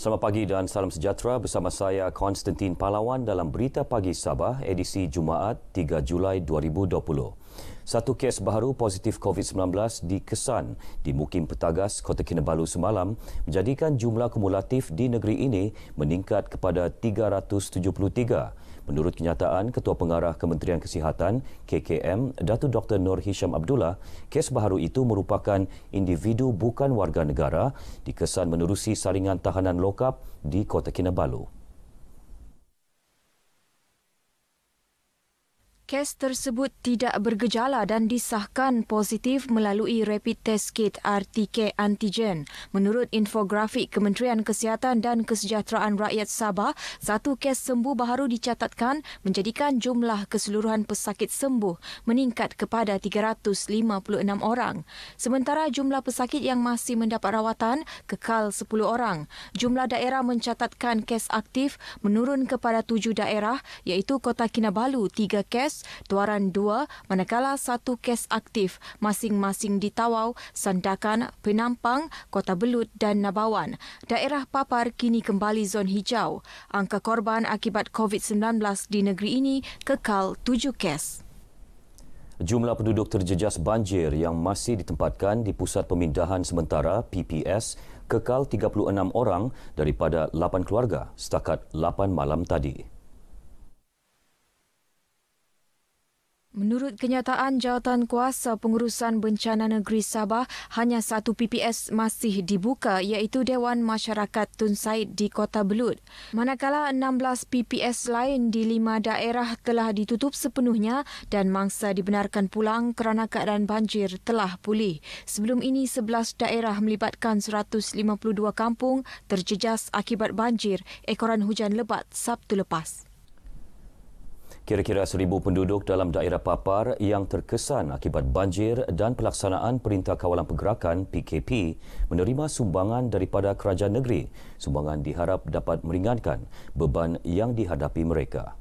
Selamat pagi dan salam sejahtera bersama saya Konstantin Palawan dalam Berita Pagi Sabah edisi Jumaat 3 Julai 2020. Satu kes baru positif COVID-19 dikesan di Mukim Petagas, Kota Kinabalu semalam menjadikan jumlah kumulatif di negeri ini meningkat kepada 373. Menurut kenyataan Ketua Pengarah Kementerian Kesihatan KKM Datu Dr Nur Hisham Abdullah, kes baru itu merupakan individu bukan warga negara dikesan menerusi saringan tahanan lokap di Kota Kinabalu. Kes tersebut tidak bergejala dan disahkan positif melalui rapid test kit RTK antigen. Menurut infografik Kementerian Kesihatan dan Kesejahteraan Rakyat Sabah, satu kes sembuh baru dicatatkan menjadikan jumlah keseluruhan pesakit sembuh meningkat kepada 356 orang. Sementara jumlah pesakit yang masih mendapat rawatan kekal 10 orang. Jumlah daerah mencatatkan kes aktif menurun kepada tujuh daerah iaitu Kota Kinabalu tiga kes, Duaran 2 manakala satu kes aktif masing-masing di Tawau, Sandakan, Penampang, Kota Belud dan Nabawan. Daerah Papar kini kembali zon hijau. Angka korban akibat COVID-19 di negeri ini kekal 7 kes. Jumlah penduduk terjejas banjir yang masih ditempatkan di Pusat Pemindahan Sementara PPS kekal 36 orang daripada 8 keluarga setakat 8 malam tadi. Menurut kenyataan jawatan kuasa pengurusan bencana negeri Sabah, hanya satu PPS masih dibuka iaitu Dewan Masyarakat Tun Said di Kota Belud. Manakala 16 PPS lain di lima daerah telah ditutup sepenuhnya dan mangsa dibenarkan pulang kerana keadaan banjir telah pulih. Sebelum ini 11 daerah melibatkan 152 kampung terjejas akibat banjir ekoran hujan lebat Sabtu lepas. Kira-kira seribu penduduk dalam daerah Papar yang terkesan akibat banjir dan pelaksanaan Perintah Kawalan Pergerakan PKP menerima sumbangan daripada kerajaan negeri. Sumbangan diharap dapat meringankan beban yang dihadapi mereka.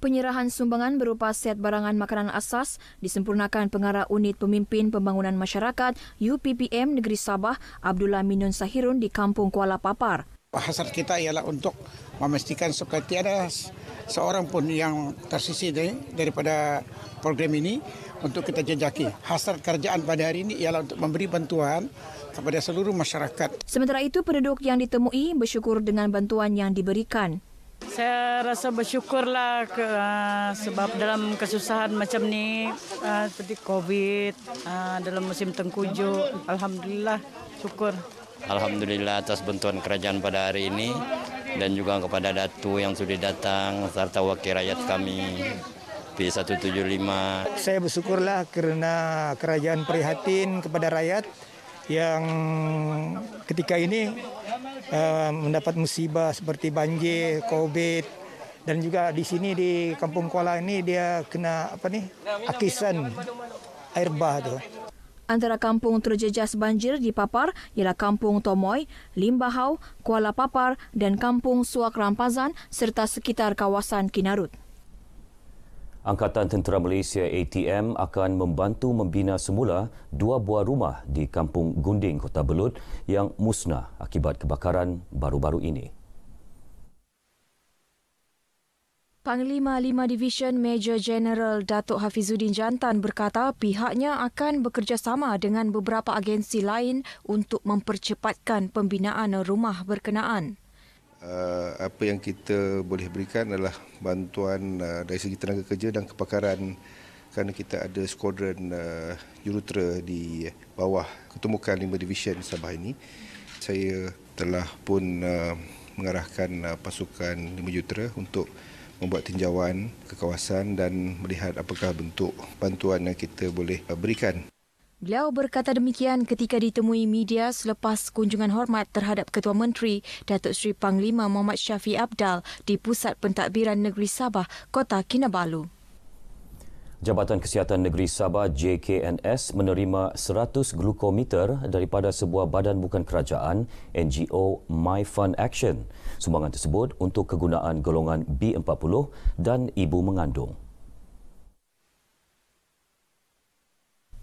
Penyerahan sumbangan berupa set barangan makanan asas disempurnakan pengarah unit pemimpin pembangunan masyarakat UPPM Negeri Sabah Abdullah Minun Sahirun di Kampung Kuala Papar hasrat kita ialah untuk memastikan supaya tiada seorang pun yang tersisi dari, daripada program ini untuk kita jejaki. Hasrat kerjaan pada hari ini ialah untuk memberi bantuan kepada seluruh masyarakat. Sementara itu, penduduk yang ditemui bersyukur dengan bantuan yang diberikan. Saya rasa bersyukurlah ke, uh, sebab dalam kesusahan macam ni uh, seperti COVID uh, dalam musim tengkujuh, alhamdulillah syukur. Alhamdulillah atas bantuan kerajaan pada hari ini dan juga kepada Datu yang sudah datang serta wakil rakyat kami P175. Saya bersyukurlah kerana kerajaan prihatin kepada rakyat yang ketika ini uh, mendapat musibah seperti banjir, COVID dan juga di sini di Kampung Kuala ini dia kena apa nih akisan air bah tu. Antara kampung terjejas banjir di Papar ialah Kampung Tomoy, Limbahau, Kuala Papar dan Kampung Suak Rampazan serta sekitar kawasan Kinarut. Angkatan Tentera Malaysia ATM akan membantu membina semula dua buah rumah di Kampung Gunding, Kota Belud yang musnah akibat kebakaran baru-baru ini. Panglima 5 Division Major General Datuk Hafizuddin Jantan berkata pihaknya akan bekerjasama dengan beberapa agensi lain untuk mempercepatkan pembinaan rumah berkenaan. Eh, apa yang kita boleh berikan adalah bantuan eh, dari segi tenaga kerja dan kepakaran kerana kita ada skuadron uh, jurutera di bawah ketumbukan 5 Division Sabah ini. Saya telah pun mengarahkan pasukan 5 jurutera untuk membuat tinjauan ke kawasan dan melihat apakah bentuk bantuan yang kita boleh uh, berikan. Beliau berkata demikian ketika ditemui media selepas kunjungan hormat terhadap Ketua Menteri Datuk Seri Panglima Muhammad Syafiq Abdal di Pusat Pentadbiran Negeri Sabah, Kota Kinabalu. Jabatan Kesihatan Negeri Sabah JKNS menerima 100 glukometer daripada sebuah badan bukan kerajaan NGO My Fun Action. Sumbangan tersebut untuk kegunaan golongan B40 dan ibu mengandung.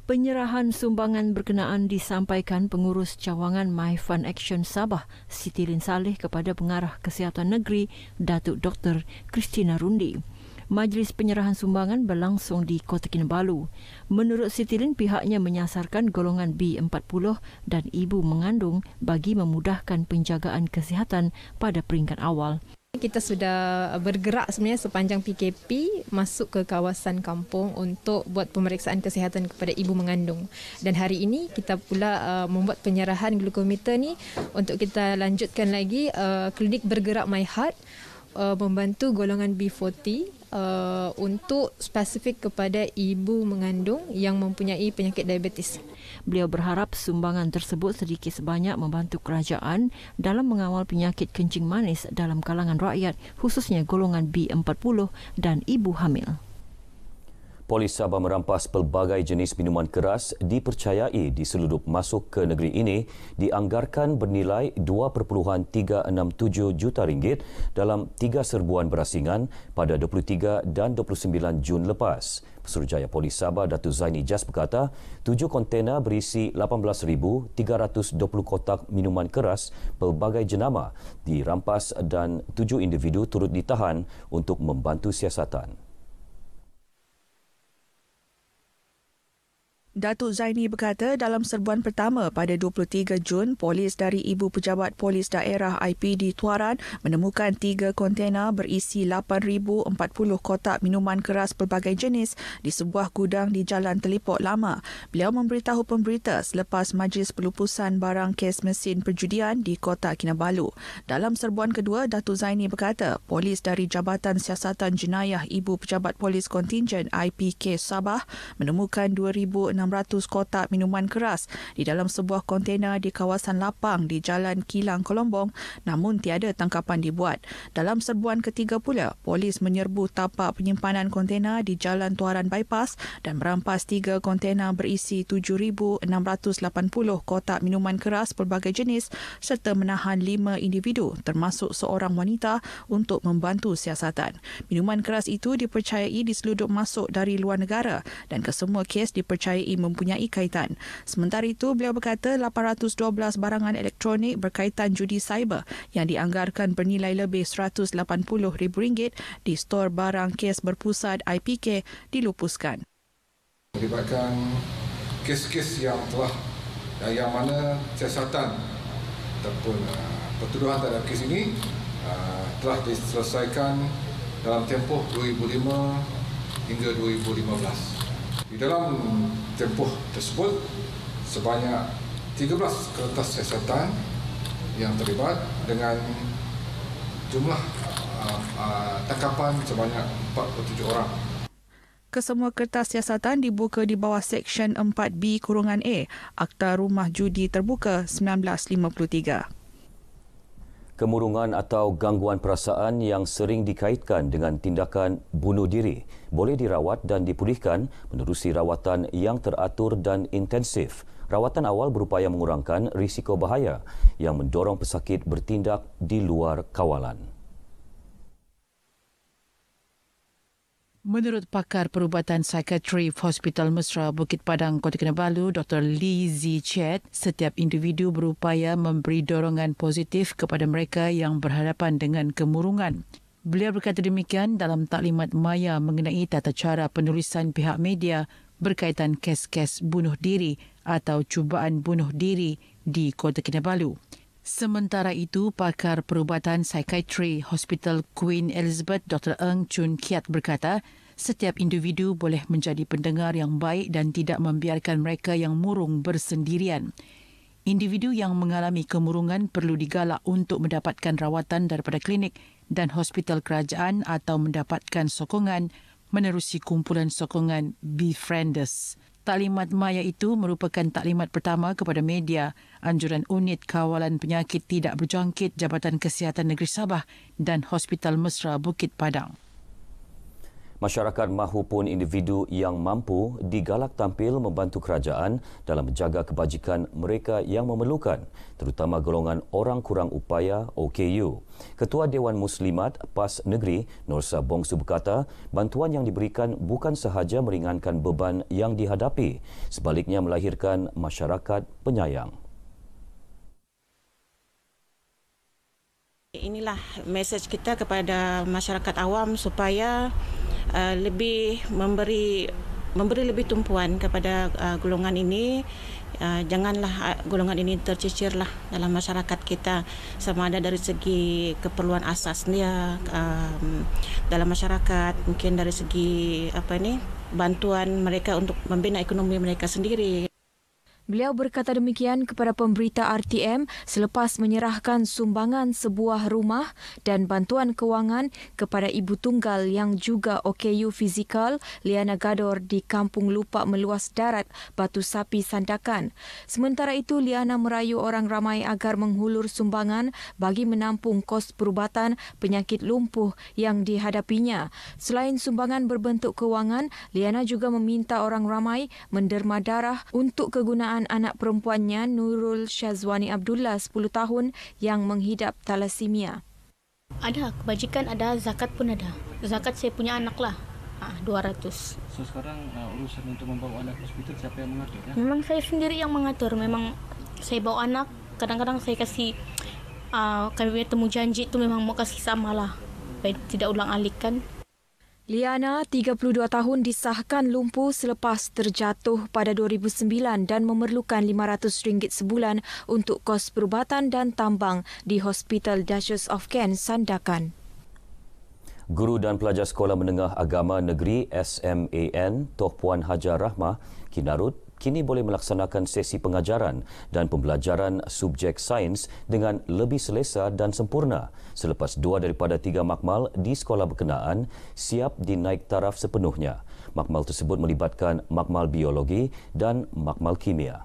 Penyerahan sumbangan berkenaan disampaikan pengurus cawangan My Fun Action Sabah, Siti Lin Saleh kepada Pengarah Kesihatan Negeri, Datuk Dr. Christina Rundi majlis penyerahan sumbangan berlangsung di Kota Kinabalu. Menurut Siti Lin, pihaknya menyasarkan golongan B40 dan ibu mengandung bagi memudahkan penjagaan kesihatan pada peringkat awal. Kita sudah bergerak sebenarnya sepanjang PKP masuk ke kawasan kampung untuk buat pemeriksaan kesihatan kepada ibu mengandung. Dan hari ini kita pula uh, membuat penyerahan glukometer ni untuk kita lanjutkan lagi uh, klinik bergerak My Heart uh, membantu golongan B40 Uh, untuk spesifik kepada ibu mengandung yang mempunyai penyakit diabetes. Beliau berharap sumbangan tersebut sedikit sebanyak membantu kerajaan dalam mengawal penyakit kencing manis dalam kalangan rakyat khususnya golongan B40 dan ibu hamil. Polis Sabah merampas pelbagai jenis minuman keras dipercayai diseludup masuk ke negeri ini dianggarkan bernilai 2.367 juta ringgit dalam tiga serbuan berasingan pada 23 dan 29 Jun lepas. Pesuruhjaya Polis Sabah Datu Zaini Jas berkata, tujuh kontena berisi 18,320 kotak minuman keras pelbagai jenama dirampas dan tujuh individu turut ditahan untuk membantu siasatan. Datuk Zaini berkata dalam serbuan pertama pada 23 Jun, polis dari Ibu Pejabat Polis Daerah IPD Tuaran menemukan tiga kontena berisi 8,040 kotak minuman keras pelbagai jenis di sebuah gudang di Jalan Telipok Lama. Beliau memberitahu pemberita selepas majlis pelupusan barang kes mesin perjudian di Kota Kinabalu. Dalam serbuan kedua, Datuk Zaini berkata polis dari Jabatan Siasatan Jenayah Ibu Pejabat Polis Kontingen IPK Sabah menemukan 2,000 600 kotak minuman keras di dalam sebuah kontena di kawasan lapang di Jalan Kilang Kolombong, namun tiada tangkapan dibuat. Dalam serbuan ketiga pula, polis menyerbu tapak penyimpanan kontena di Jalan Tuaran Bypass dan merampas tiga kontena berisi 7,680 kotak minuman keras pelbagai jenis serta menahan lima individu termasuk seorang wanita untuk membantu siasatan. Minuman keras itu dipercayai diseludup masuk dari luar negara dan kesemua kes dipercayai mempunyai kaitan. Sementara itu, beliau berkata 812 barangan elektronik berkaitan judi cyber yang dianggarkan bernilai lebih rm ringgit di stor barang kes berpusat IPK dilupuskan. Melibatkan kes-kes yang telah eh, yang mana siasatan ataupun uh, pertuduhan terhadap kes ini eh, telah diselesaikan dalam tempoh 2005 hingga 2015. Di dalam tempoh tersebut sebanyak 13 kertas siasatan yang terlibat dengan jumlah uh, uh, tangkapan sebanyak 47 orang. Kesemua kertas siasatan dibuka di bawah Seksyen 4B-A Akta Rumah Judi Terbuka 1953 kemurungan atau gangguan perasaan yang sering dikaitkan dengan tindakan bunuh diri boleh dirawat dan dipulihkan menerusi rawatan yang teratur dan intensif. Rawatan awal berupaya mengurangkan risiko bahaya yang mendorong pesakit bertindak di luar kawalan. Menurut pakar perubatan psikiatri Hospital Mesra Bukit Padang Kota Kinabalu, Dr. Lee Z. Chet, setiap individu berupaya memberi dorongan positif kepada mereka yang berhadapan dengan kemurungan. Beliau berkata demikian dalam taklimat maya mengenai tata cara penulisan pihak media berkaitan kes-kes bunuh diri atau cubaan bunuh diri di Kota Kinabalu. Sementara itu, pakar perubatan psikiatri Hospital Queen Elizabeth Dr. Eng Chun Kiat berkata, setiap individu boleh menjadi pendengar yang baik dan tidak membiarkan mereka yang murung bersendirian. Individu yang mengalami kemurungan perlu digalak untuk mendapatkan rawatan daripada klinik dan hospital kerajaan atau mendapatkan sokongan menerusi kumpulan sokongan Befrienders. Taklimat maya itu merupakan taklimat pertama kepada media Anjuran Unit Kawalan Penyakit Tidak Berjangkit Jabatan Kesihatan Negeri Sabah dan Hospital Mesra Bukit Padang. Masyarakat mahupun individu yang mampu digalak tampil membantu kerajaan dalam menjaga kebajikan mereka yang memerlukan, terutama golongan orang kurang upaya OKU. Ketua Dewan Muslimat PAS Negeri, Norsa Bongsu berkata, bantuan yang diberikan bukan sahaja meringankan beban yang dihadapi, sebaliknya melahirkan masyarakat penyayang. Inilah mesej kita kepada masyarakat awam supaya Eh, lebih memberi memberi lebih tumpuan kepada uh, golongan ini uh, janganlah golongan ini tercicirlah dalam masyarakat kita sama ada dari segi keperluan asas dia um, dalam masyarakat mungkin dari segi apa ini bantuan mereka untuk membina ekonomi mereka sendiri Beliau berkata demikian kepada pemberita RTM selepas menyerahkan sumbangan sebuah rumah dan bantuan kewangan kepada ibu tunggal yang juga OKU fizikal Liana Gador di Kampung Lupak Meluas Darat, Batu Sapi, Sandakan. Sementara itu, Liana merayu orang ramai agar menghulur sumbangan bagi menampung kos perubatan penyakit lumpuh yang dihadapinya. Selain sumbangan berbentuk kewangan, Liana juga meminta orang ramai menderma darah untuk kegunaan dan anak perempuannya Nurul Syazwani Abdullah 10 tahun yang menghidap talasemia. Ada, kebajikan ada, zakat pun ada. Zakat saya punya anak lah, 200. Ha, so sekarang uh, urusan untuk membawa anak ke hospital siapa yang mengatur? Ya? Memang saya sendiri yang mengatur. Memang saya bawa anak, kadang-kadang saya kasih uh, kami temu janji itu memang mau kasih sama lah. Tidak ulang alik kan. Liana, 32 tahun, disahkan lumpuh selepas terjatuh pada 2009 dan memerlukan RM500 sebulan untuk kos perubatan dan tambang di Hospital Duchess of Kent, Sandakan. Guru dan pelajar Sekolah Menengah Agama Negeri SMAN Toh Puan Hajar Rahmah Kinarut kini boleh melaksanakan sesi pengajaran dan pembelajaran subjek sains dengan lebih selesa dan sempurna selepas dua daripada tiga makmal di sekolah berkenaan siap dinaik taraf sepenuhnya. Makmal tersebut melibatkan makmal biologi dan makmal kimia.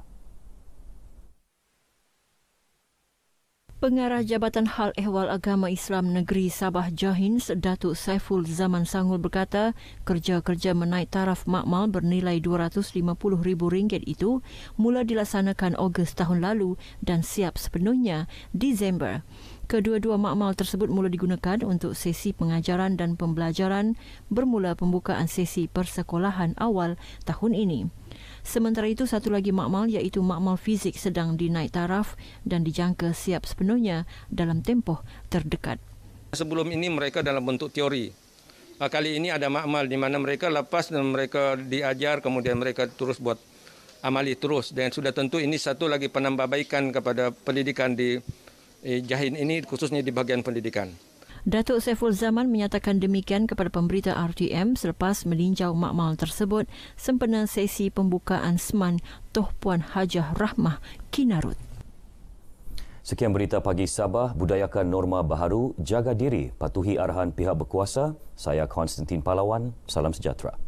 Pengarah Jabatan Hal Ehwal Agama Islam Negeri Sabah Jahins, Datuk Saiful Zaman Sangul berkata, kerja-kerja menaik taraf makmal bernilai RM250,000 itu mula dilaksanakan Ogos tahun lalu dan siap sepenuhnya Disember. Kedua-dua makmal tersebut mula digunakan untuk sesi pengajaran dan pembelajaran bermula pembukaan sesi persekolahan awal tahun ini. Sementara itu, satu lagi makmal iaitu makmal fizik sedang dinaik taraf dan dijangka siap sepenuhnya dalam tempoh terdekat. Sebelum ini mereka dalam bentuk teori. Ah, kali ini ada makmal di mana mereka lepas dan mereka diajar kemudian mereka terus buat amali terus. Dan sudah tentu ini satu lagi penambahbaikan kepada pendidikan di Eh, jahin ini khususnya di bahagian pendidikan. Datuk Saiful Zaman menyatakan demikian kepada pemberita RTM selepas meninjau makmal tersebut sempena sesi pembukaan seman Toh Puan Hajah Rahmah Kinarut. Sekian berita pagi Sabah, budayakan norma baharu, jaga diri, patuhi arahan pihak berkuasa. Saya Konstantin Palawan, salam sejahtera.